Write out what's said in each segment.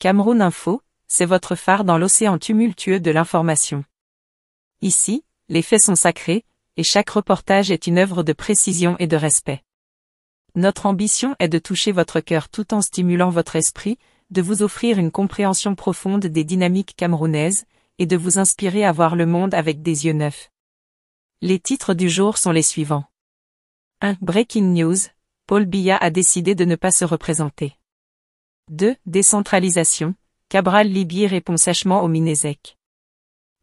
Cameroun Info, c'est votre phare dans l'océan tumultueux de l'information. Ici, les faits sont sacrés, et chaque reportage est une œuvre de précision et de respect. Notre ambition est de toucher votre cœur tout en stimulant votre esprit, de vous offrir une compréhension profonde des dynamiques camerounaises, et de vous inspirer à voir le monde avec des yeux neufs. Les titres du jour sont les suivants. 1. Breaking News, Paul Biya a décidé de ne pas se représenter. 2. Décentralisation. Cabral Libye répond sèchement au Minézec.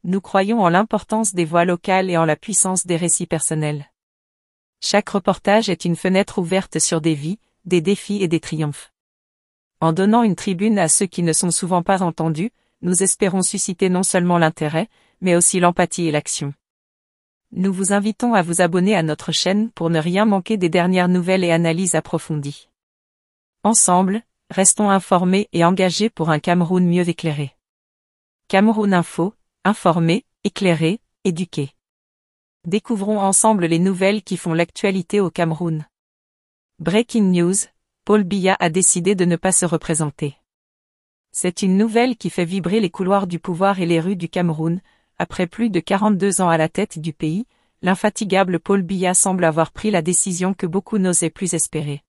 Nous croyons en l'importance des voix locales et en la puissance des récits personnels. Chaque reportage est une fenêtre ouverte sur des vies, des défis et des triomphes. En donnant une tribune à ceux qui ne sont souvent pas entendus, nous espérons susciter non seulement l'intérêt, mais aussi l'empathie et l'action. Nous vous invitons à vous abonner à notre chaîne pour ne rien manquer des dernières nouvelles et analyses approfondies. Ensemble, Restons informés et engagés pour un Cameroun mieux éclairé. Cameroun Info, informé, éclairé, éduqué. Découvrons ensemble les nouvelles qui font l'actualité au Cameroun. Breaking news, Paul Biya a décidé de ne pas se représenter. C'est une nouvelle qui fait vibrer les couloirs du pouvoir et les rues du Cameroun. Après plus de 42 ans à la tête du pays, l'infatigable Paul Biya semble avoir pris la décision que beaucoup n'osaient plus espérer.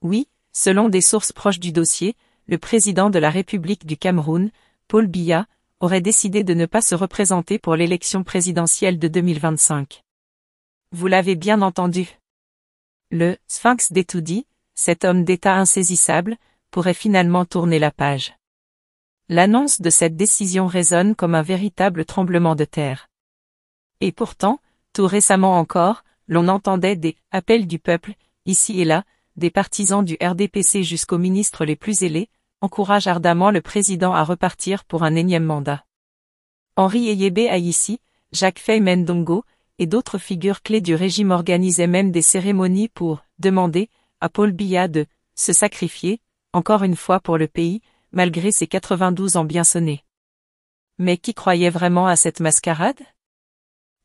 Oui, Selon des sources proches du dossier, le président de la République du Cameroun, Paul Biya, aurait décidé de ne pas se représenter pour l'élection présidentielle de 2025. Vous l'avez bien entendu. Le Sphinx d'Etoudi, cet homme d'État insaisissable, pourrait finalement tourner la page. L'annonce de cette décision résonne comme un véritable tremblement de terre. Et pourtant, tout récemment encore, l'on entendait des appels du peuple, ici et là, des partisans du RDPC jusqu'aux ministres les plus ailés, encouragent ardemment le président à repartir pour un énième mandat. Henri Eyebé Aïssi, Jacques Fey Dongo et d'autres figures clés du régime organisaient même des cérémonies pour demander à Paul Biya de se sacrifier, encore une fois pour le pays, malgré ses 92 ans bien sonnés. Mais qui croyait vraiment à cette mascarade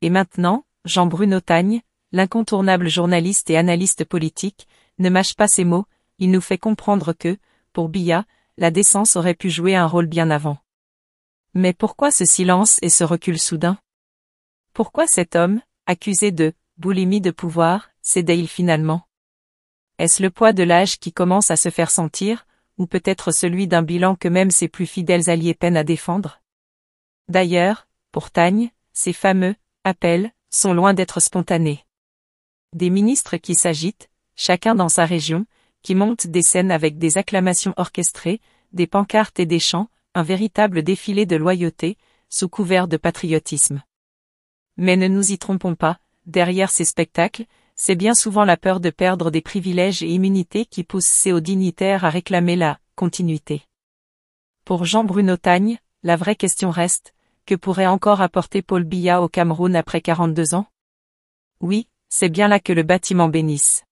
Et maintenant, Jean-Bruno Tagne, l'incontournable journaliste et analyste politique, ne mâche pas ces mots, il nous fait comprendre que, pour Billa, la décence aurait pu jouer un rôle bien avant. Mais pourquoi ce silence et ce recul soudain Pourquoi cet homme, accusé de boulimie de pouvoir, cédait-il finalement Est-ce le poids de l'âge qui commence à se faire sentir, ou peut-être celui d'un bilan que même ses plus fidèles alliés peinent à défendre D'ailleurs, pour Tagne, ces fameux « appels » sont loin d'être spontanés. Des ministres qui s'agitent, chacun dans sa région, qui monte des scènes avec des acclamations orchestrées, des pancartes et des chants, un véritable défilé de loyauté, sous couvert de patriotisme. Mais ne nous y trompons pas, derrière ces spectacles, c'est bien souvent la peur de perdre des privilèges et immunités qui pousse ces hauts dignitaires à réclamer la continuité. Pour Jean-Bruno Tagne, la vraie question reste, que pourrait encore apporter Paul Biya au Cameroun après 42 ans Oui, c'est bien là que le bâtiment bénisse.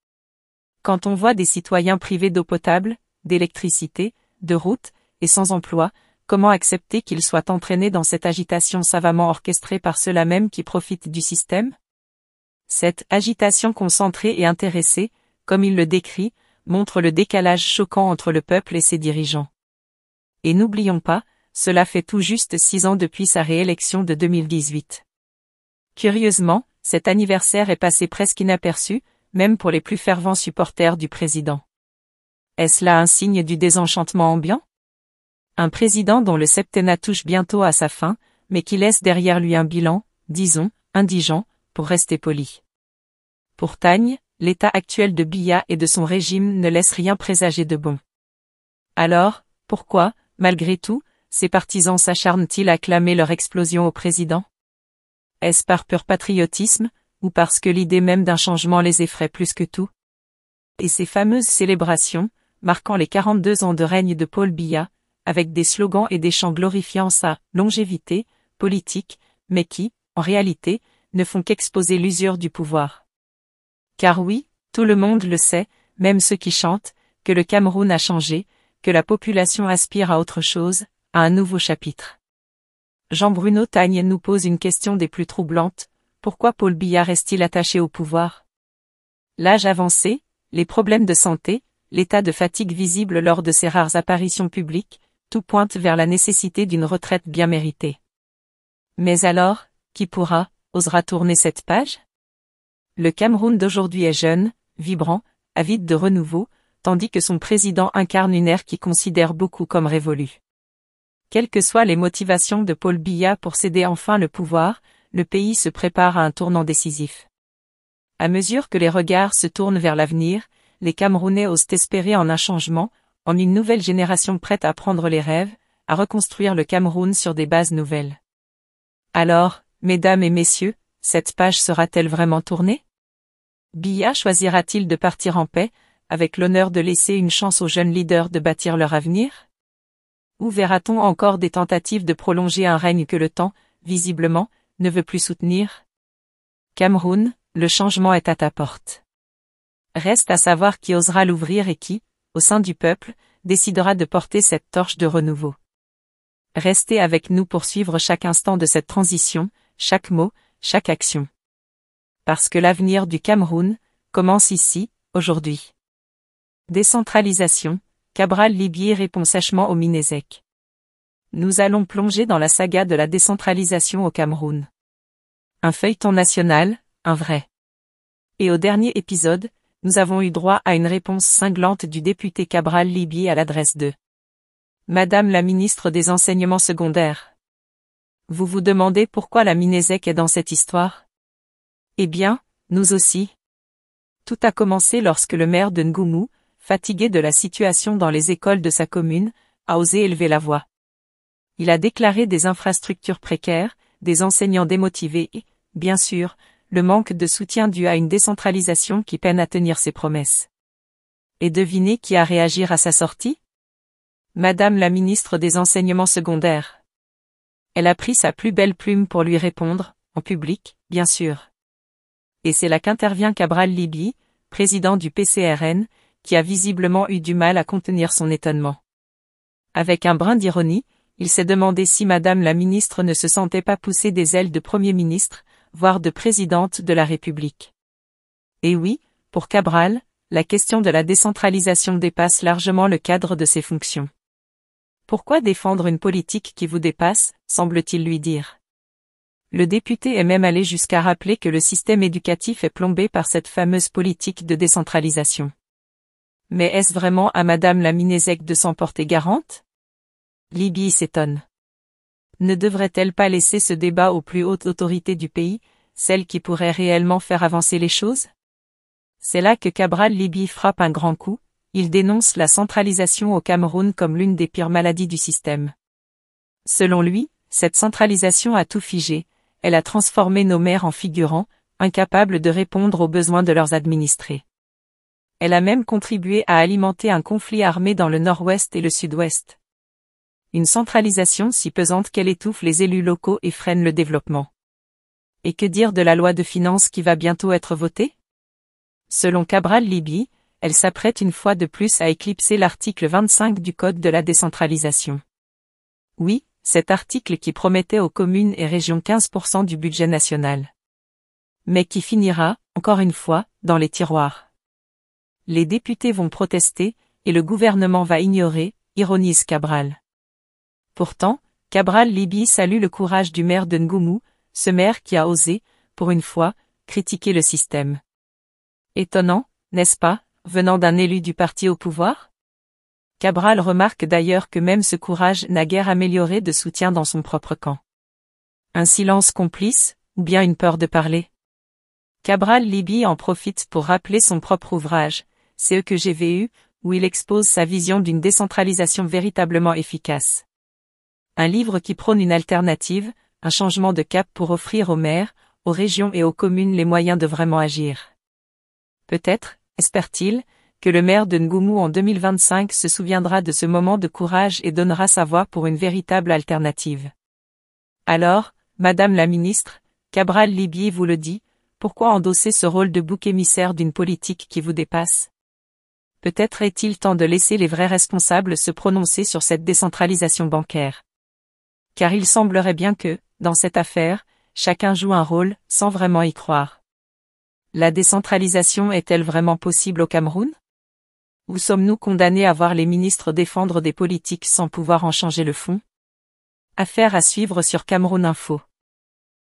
Quand on voit des citoyens privés d'eau potable, d'électricité, de route, et sans emploi, comment accepter qu'ils soient entraînés dans cette agitation savamment orchestrée par ceux-là même qui profitent du système Cette agitation concentrée et intéressée, comme il le décrit, montre le décalage choquant entre le peuple et ses dirigeants. Et n'oublions pas, cela fait tout juste six ans depuis sa réélection de 2018. Curieusement, cet anniversaire est passé presque inaperçu, même pour les plus fervents supporters du président. Est-ce là un signe du désenchantement ambiant Un président dont le septennat touche bientôt à sa fin, mais qui laisse derrière lui un bilan, disons, indigent, pour rester poli. Pour Tagne, l'état actuel de Biya et de son régime ne laisse rien présager de bon. Alors, pourquoi, malgré tout, ses partisans s'acharnent-ils à clamer leur explosion au président Est-ce par pur patriotisme, ou parce que l'idée même d'un changement les effraie plus que tout. Et ces fameuses célébrations, marquant les 42 ans de règne de Paul Biya, avec des slogans et des chants glorifiant sa longévité politique, mais qui, en réalité, ne font qu'exposer l'usure du pouvoir. Car oui, tout le monde le sait, même ceux qui chantent, que le Cameroun a changé, que la population aspire à autre chose, à un nouveau chapitre. Jean-Bruno Tagne nous pose une question des plus troublantes, pourquoi Paul Biya reste t il attaché au pouvoir L'âge avancé, les problèmes de santé, l'état de fatigue visible lors de ses rares apparitions publiques, tout pointe vers la nécessité d'une retraite bien méritée. Mais alors, qui pourra, osera tourner cette page Le Cameroun d'aujourd'hui est jeune, vibrant, avide de renouveau, tandis que son président incarne une ère qui considère beaucoup comme révolue. Quelles que soient les motivations de Paul Biya pour céder enfin le pouvoir, le pays se prépare à un tournant décisif. À mesure que les regards se tournent vers l'avenir, les Camerounais osent espérer en un changement, en une nouvelle génération prête à prendre les rêves, à reconstruire le Cameroun sur des bases nouvelles. Alors, mesdames et messieurs, cette page sera-t-elle vraiment tournée Billa choisira-t-il de partir en paix, avec l'honneur de laisser une chance aux jeunes leaders de bâtir leur avenir Ou verra-t-on encore des tentatives de prolonger un règne que le temps, visiblement, ne veut plus soutenir Cameroun, le changement est à ta porte. Reste à savoir qui osera l'ouvrir et qui, au sein du peuple, décidera de porter cette torche de renouveau. Restez avec nous pour suivre chaque instant de cette transition, chaque mot, chaque action. Parce que l'avenir du Cameroun commence ici, aujourd'hui. Décentralisation, Cabral Libier répond sèchement au Minézek nous allons plonger dans la saga de la décentralisation au Cameroun. Un feuilleton national, un vrai. Et au dernier épisode, nous avons eu droit à une réponse cinglante du député Cabral Libye à l'adresse de Madame la ministre des Enseignements secondaires. Vous vous demandez pourquoi la Minesec est dans cette histoire Eh bien, nous aussi. Tout a commencé lorsque le maire de Ngoumou, fatigué de la situation dans les écoles de sa commune, a osé élever la voix. Il a déclaré des infrastructures précaires, des enseignants démotivés et, bien sûr, le manque de soutien dû à une décentralisation qui peine à tenir ses promesses. Et devinez qui a réagi à sa sortie Madame la ministre des Enseignements secondaires. Elle a pris sa plus belle plume pour lui répondre, en public, bien sûr. Et c'est là qu'intervient Cabral Libby, président du PCRN, qui a visiblement eu du mal à contenir son étonnement. Avec un brin d'ironie, il s'est demandé si Madame la ministre ne se sentait pas poussée des ailes de Premier ministre, voire de présidente de la République. Et eh oui, pour Cabral, la question de la décentralisation dépasse largement le cadre de ses fonctions. Pourquoi défendre une politique qui vous dépasse, semble-t-il lui dire. Le député est même allé jusqu'à rappeler que le système éducatif est plombé par cette fameuse politique de décentralisation. Mais est-ce vraiment à Madame la Minézec de s'en porter garante Libye s'étonne. Ne devrait-elle pas laisser ce débat aux plus hautes autorités du pays, celles qui pourraient réellement faire avancer les choses C'est là que Cabral Libye frappe un grand coup, il dénonce la centralisation au Cameroun comme l'une des pires maladies du système. Selon lui, cette centralisation a tout figé, elle a transformé nos mères en figurants, incapables de répondre aux besoins de leurs administrés. Elle a même contribué à alimenter un conflit armé dans le nord-ouest et le sud-ouest une centralisation si pesante qu'elle étouffe les élus locaux et freine le développement. Et que dire de la loi de finances qui va bientôt être votée Selon Cabral Libye, elle s'apprête une fois de plus à éclipser l'article 25 du Code de la décentralisation. Oui, cet article qui promettait aux communes et régions 15% du budget national. Mais qui finira, encore une fois, dans les tiroirs. Les députés vont protester, et le gouvernement va ignorer, ironise Cabral. Pourtant, Cabral Libi salue le courage du maire de Ngoumou, ce maire qui a osé, pour une fois, critiquer le système. Étonnant, n'est-ce pas, venant d'un élu du parti au pouvoir Cabral remarque d'ailleurs que même ce courage n'a guère amélioré de soutien dans son propre camp. Un silence complice, ou bien une peur de parler Cabral Libi en profite pour rappeler son propre ouvrage, C'est que j'ai vu, où il expose sa vision d'une décentralisation véritablement efficace. Un livre qui prône une alternative, un changement de cap pour offrir aux maires, aux régions et aux communes les moyens de vraiment agir. Peut-être, espère-t-il, que le maire de Ngoumou en 2025 se souviendra de ce moment de courage et donnera sa voix pour une véritable alternative. Alors, Madame la Ministre, Cabral Libier vous le dit, pourquoi endosser ce rôle de bouc émissaire d'une politique qui vous dépasse Peut-être est-il temps de laisser les vrais responsables se prononcer sur cette décentralisation bancaire car il semblerait bien que, dans cette affaire, chacun joue un rôle, sans vraiment y croire. La décentralisation est-elle vraiment possible au Cameroun Ou sommes-nous condamnés à voir les ministres défendre des politiques sans pouvoir en changer le fond Affaire à suivre sur Cameroun Info.